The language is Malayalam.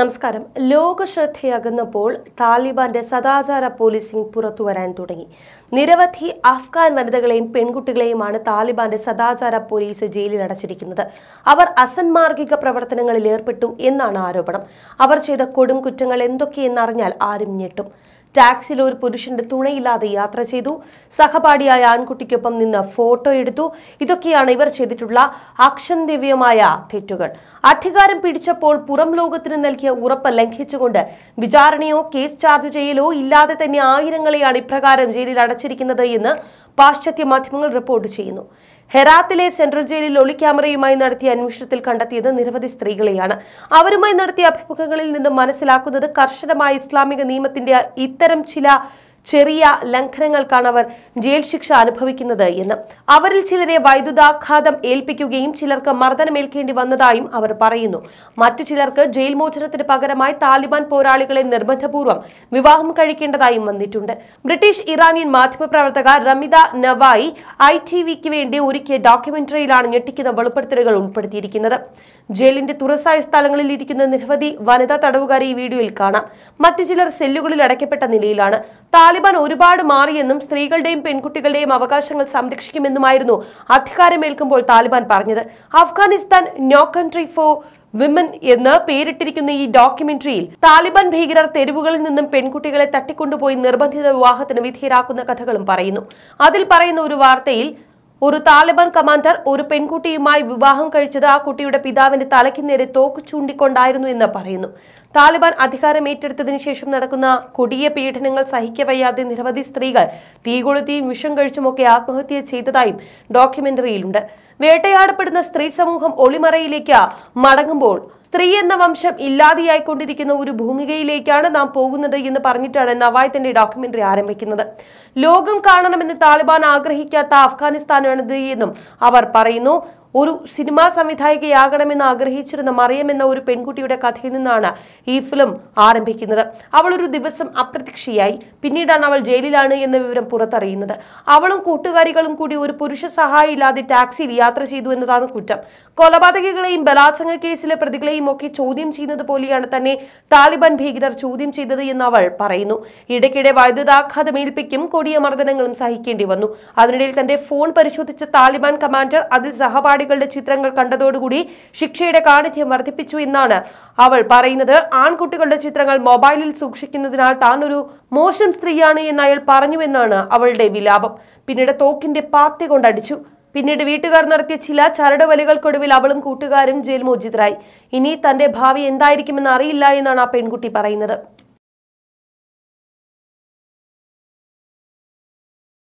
നമസ്കാരം ലോകശ്രദ്ധയാകുന്നപ്പോൾ താലിബാന്റെ സദാചാര പോലീസിംഗ് പുറത്തുവരാൻ തുടങ്ങി നിരവധി അഫ്ഗാൻ വനിതകളെയും പെൺകുട്ടികളെയുമാണ് താലിബാന്റെ സദാചാര പോലീസ് ജയിലിൽ അടച്ചിരിക്കുന്നത് അവർ അസന്മാർഗിക പ്രവർത്തനങ്ങളിൽ ഏർപ്പെട്ടു എന്നാണ് ആരോപണം അവർ ചെയ്ത കൊടും കുറ്റങ്ങൾ എന്തൊക്കെയെന്നറിഞ്ഞാൽ ആരും ഞെട്ടും ടാക്സിയിൽ ഒരു പുരുഷന്റെ തുണയില്ലാതെ യാത്ര ചെയ്തു സഹപാഠിയായ ആൺകുട്ടിക്കൊപ്പം നിന്ന് ഫോട്ടോ എടുത്തു ഇതൊക്കെയാണ് ഇവർ ചെയ്തിട്ടുള്ള അക്ഷന്തിവ്യമായ തെറ്റുകൾ അധികാരം പിടിച്ചപ്പോൾ പുറം ലോകത്തിന് നൽകിയ ഉറപ്പ് ലംഘിച്ചുകൊണ്ട് വിചാരണയോ കേസ് ചാർജ് ചെയ്യലോ ഇല്ലാതെ തന്നെ ആയിരങ്ങളെയാണ് ഇപ്രകാരം ജയിലിൽ അടച്ചിരിക്കുന്നത് എന്ന് പാശ്ചാത്യ മാധ്യമങ്ങൾ റിപ്പോർട്ട് ചെയ്യുന്നു ഹെറാത്തിലെ സെൻട്രൽ ജയിലിൽ ഒളിക്യാമറയുമായി നടത്തിയ അന്വേഷണത്തിൽ കണ്ടെത്തിയത് നിരവധി സ്ത്രീകളെയാണ് അവരുമായി നടത്തിയ അഭിമുഖങ്ങളിൽ നിന്ന് മനസ്സിലാക്കുന്നത് കർശനമായ ഇസ്ലാമിക നിയമത്തിന്റെ ഇത്തരം ചില ചെറിയ ലംഘനങ്ങൾക്കാണ് അവർ ജയിൽ ശിക്ഷ അനുഭവിക്കുന്നത് എന്ന് അവരിൽ ചിലരെ വൈദ്യുതാഘാതം ഏൽപ്പിക്കുകയും ചിലർക്ക് മർദ്ദനമേൽക്കേണ്ടി വന്നതായും അവർ പറയുന്നു മറ്റു ചിലർക്ക് ജയിൽ മോചനത്തിന് പകരമായി താലിബാൻ പോരാളികളെ നിർബന്ധപൂർവ്വം വിവാഹം കഴിക്കേണ്ടതായും വന്നിട്ടുണ്ട് ബ്രിട്ടീഷ് ഇറാനിയൻ മാധ്യമപ്രവർത്തക റമിത നവായി ഐ ടി വിക്ക് വേണ്ടി ഒരുക്കിയ ഡോക്യുമെന്ററിയിലാണ് ഞെട്ടിക്കുന്ന വെളിപ്പെടുത്തലുകൾ ഉൾപ്പെടുത്തിയിരിക്കുന്നത് ജയിലിന്റെ തുറസായ സ്ഥലങ്ങളിൽ ഇരിക്കുന്ന നിരവധി വനിതാ തടവുകാരെ ഈ വീഡിയോയിൽ കാണാം മറ്റു ചിലർ സെല്ലുകളിൽ അടയ്ക്കപ്പെട്ട നിലയിലാണ് താ താലിബാൻ ഒരുപാട് മാറിയെന്നും സ്ത്രീകളുടെയും പെൺകുട്ടികളുടെയും അവകാശങ്ങൾ സംരക്ഷിക്കുമെന്നുമായിരുന്നു അധികാരമേൽക്കുമ്പോൾ താലിബാൻ പറഞ്ഞത് Afghanistan no country for women എന്ന് പേരിട്ടിരിക്കുന്ന ഈ ഡോക്യുമെന്ററിയിൽ താലിബാൻ ഭീകരർ തെരുവുകളിൽ നിന്നും പെൺകുട്ടികളെ തട്ടിക്കൊണ്ടുപോയി നിർബന്ധിത വിവാഹത്തിന് വിധേയരാക്കുന്ന കഥകളും പറയുന്നു അതിൽ പറയുന്ന ഒരു വാർത്തയിൽ ഒരു താലിബാൻ കമാൻഡർ ഒരു പെൺകുട്ടിയുമായി വിവാഹം കഴിച്ചത് ആ കുട്ടിയുടെ പിതാവിന്റെ തലയ്ക്ക് നേരെ തോക്ക് ചൂണ്ടിക്കൊണ്ടായിരുന്നു എന്ന് പറയുന്നു താലിബാൻ അധികാരം ഏറ്റെടുത്തതിനു ശേഷം നടക്കുന്ന കൊടിയ പീഡനങ്ങൾ സഹിക്കവയ്യാതെ നിരവധി സ്ത്രീകൾ തീകൊളുത്തിയും വിഷം കഴിച്ചുമൊക്കെ ആത്മഹത്യ ചെയ്തതായും ഡോക്യുമെന്ററിയിലുണ്ട് വേട്ടയാടപ്പെടുന്ന സ്ത്രീ സമൂഹം ഒളിമറയിലേക്ക് മടങ്ങുമ്പോൾ സ്ത്രീ എന്ന വംശം ഇല്ലാതെയായിക്കൊണ്ടിരിക്കുന്ന ഒരു ഭൂമികയിലേക്കാണ് നാം പോകുന്നത് എന്ന് പറഞ്ഞിട്ടാണ് നവായത്തിന്റെ ഡോക്യുമെന്ററി ആരംഭിക്കുന്നത് ലോകം കാണണമെന്ന് താലിബാൻ ആഗ്രഹിക്കാത്ത അഫ്ഗാനിസ്ഥാനാണിത് എന്നും അവർ പറയുന്നു ഒരു സിനിമാ സംവിധായികയാകണമെന്ന് ആഗ്രഹിച്ചിരുന്ന മറിയം എന്ന ഒരു പെൺകുട്ടിയുടെ കഥയിൽ നിന്നാണ് ഈ ഫിലിം ആരംഭിക്കുന്നത് അവൾ ഒരു ദിവസം അപ്രതീക്ഷയായി പിന്നീടാണ് അവൾ ജയിലിലാണ് എന്ന വിവരം പുറത്തറിയുന്നത് അവളും കൂട്ടുകാരികളും കൂടി ഒരു പുരുഷ സഹായം ഇല്ലാതെ ടാക്സിയിൽ യാത്ര ചെയ്തു എന്നതാണ് കുറ്റം കൊലപാതകികളെയും ബലാത്സംഗ കേസിലെ പ്രതികളെയും ഒക്കെ ചോദ്യം ചെയ്യുന്നത് പോലെയാണ് തന്നെ താലിബാൻ ഭീകരർ ചോദ്യം ചെയ്തത് എന്ന് അവൾ പറയുന്നു ഇടയ്ക്കിടെ വൈദ്യുതാഘാതം ഏൽപ്പിക്കും കൊടിയ മർദ്ദനങ്ങളും സഹിക്കേണ്ടി വന്നു അതിനിടയിൽ തന്റെ ഫോൺ പരിശോധിച്ച താലിബാൻ കമാൻഡർ അതിൽ സഹപാഠി പരിപാടികളുടെ ചിത്രങ്ങൾ കണ്ടതോടുകൂടി ശിക്ഷയുടെ കാണിധ്യം വർദ്ധിപ്പിച്ചു എന്നാണ് അവൾ പറയുന്നത് ആൺകുട്ടികളുടെ ചിത്രങ്ങൾ മൊബൈലിൽ സൂക്ഷിക്കുന്നതിനാൽ താൻ ഒരു മോശം സ്ത്രീയാണ് എന്ന് അയാൾ പറഞ്ഞുവെന്നാണ് അവളുടെ വിലാപം പിന്നീട് തോക്കിന്റെ പാത്തി കൊണ്ടടിച്ചു പിന്നീട് വീട്ടുകാർ നടത്തിയ ചില ചരടുവലികൾക്കൊടുവിൽ അവളും കൂട്ടുകാരും ജയിൽ മോചിതരായി ഇനി തന്റെ ഭാവി എന്തായിരിക്കുമെന്ന് അറിയില്ല എന്നാണ് ആ പെൺകുട്ടി പറയുന്നത്